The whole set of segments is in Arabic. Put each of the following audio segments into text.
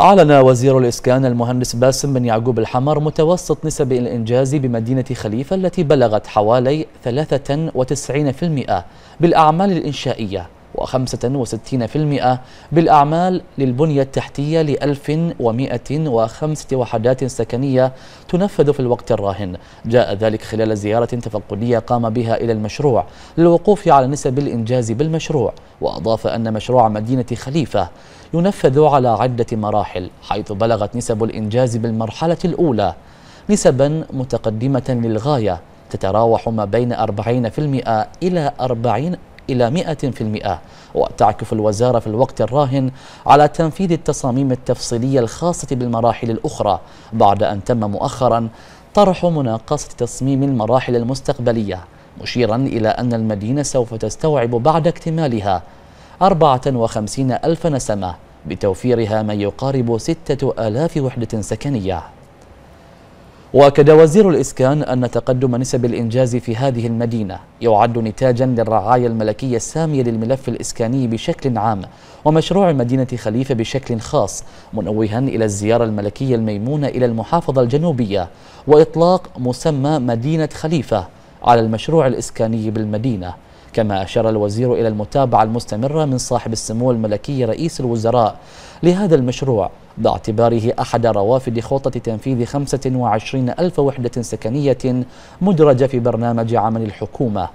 أعلن وزير الإسكان المهندس باسم بن يعقوب الحمر متوسط نسب الإنجاز بمدينة خليفة التي بلغت حوالي 93% بالأعمال الإنشائية و65% بالأعمال للبنية التحتية ل 1105 وحدات سكنية تنفذ في الوقت الراهن جاء ذلك خلال زيارة تفقدية قام بها إلى المشروع للوقوف على نسب الإنجاز بالمشروع وأضاف أن مشروع مدينة خليفة ينفذ على عدة مراحل حيث بلغت نسب الإنجاز بالمرحلة الأولى نسبا متقدمة للغاية تتراوح ما بين 40% إلى إلى مئة في المئة وتعكف الوزارة في الوقت الراهن على تنفيذ التصاميم التفصيلية الخاصة بالمراحل الأخرى بعد أن تم مؤخرا طرح مناقصة تصميم المراحل المستقبلية مشيرا إلى أن المدينة سوف تستوعب بعد اكتمالها 54 ألف نسمة بتوفيرها ما يقارب 6000 وحدة سكنية واكد وزير الاسكان ان تقدم نسب الانجاز في هذه المدينه يعد نتاجا للرعايه الملكيه الساميه للملف الاسكاني بشكل عام ومشروع مدينه خليفه بشكل خاص منوها الى الزياره الملكيه الميمونه الى المحافظه الجنوبيه واطلاق مسمى مدينه خليفه على المشروع الاسكاني بالمدينه كما أشار الوزير إلى المتابعة المستمرة من صاحب السمو الملكي رئيس الوزراء لهذا المشروع باعتباره أحد روافد خطة تنفيذ 25 ألف وحدة سكنية مدرجة في برنامج عمل الحكومة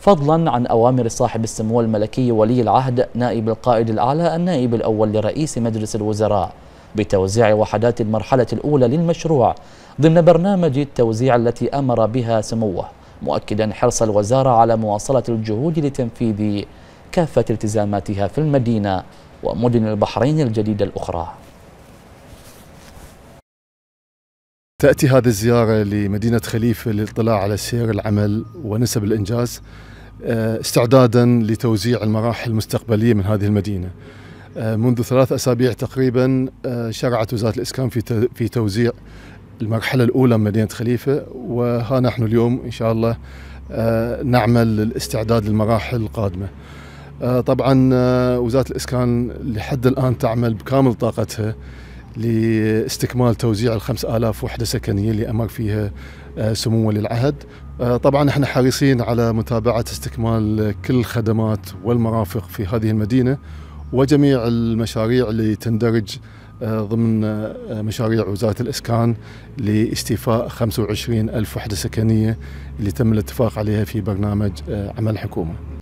فضلا عن أوامر صاحب السمو الملكي ولي العهد نائب القائد الأعلى النائب الأول لرئيس مجلس الوزراء بتوزيع وحدات المرحلة الأولى للمشروع ضمن برنامج التوزيع التي أمر بها سموه مؤكدا حرص الوزارة على مواصلة الجهود لتنفيذ كافة التزاماتها في المدينة ومدن البحرين الجديدة الأخرى تأتي هذه الزيارة لمدينة خليفة للاطلاع على سير العمل ونسب الإنجاز آه، استعدادا لتوزيع المراحل المستقبلية من هذه المدينة آه، منذ ثلاث أسابيع تقريبا آه، شرعت وزارة الإسكان في في توزيع المرحلة الأولى من مدينة خليفة وها نحن اليوم إن شاء الله آه، نعمل الاستعداد للمراحل القادمة آه، طبعا آه، وزارة الإسكان لحد الآن تعمل بكامل طاقتها لاستكمال توزيع الخمس آلاف وحدة سكنية اللي أمر فيها سمو ولي العهد طبعا احنا حريصين على متابعة استكمال كل الخدمات والمرافق في هذه المدينة وجميع المشاريع اللي تندرج ضمن آه، مشاريع وزارة الإسكان لاستيفاء 25 ألف وحدة سكنية اللي تم الاتفاق عليها في برنامج آه، عمل الحكومة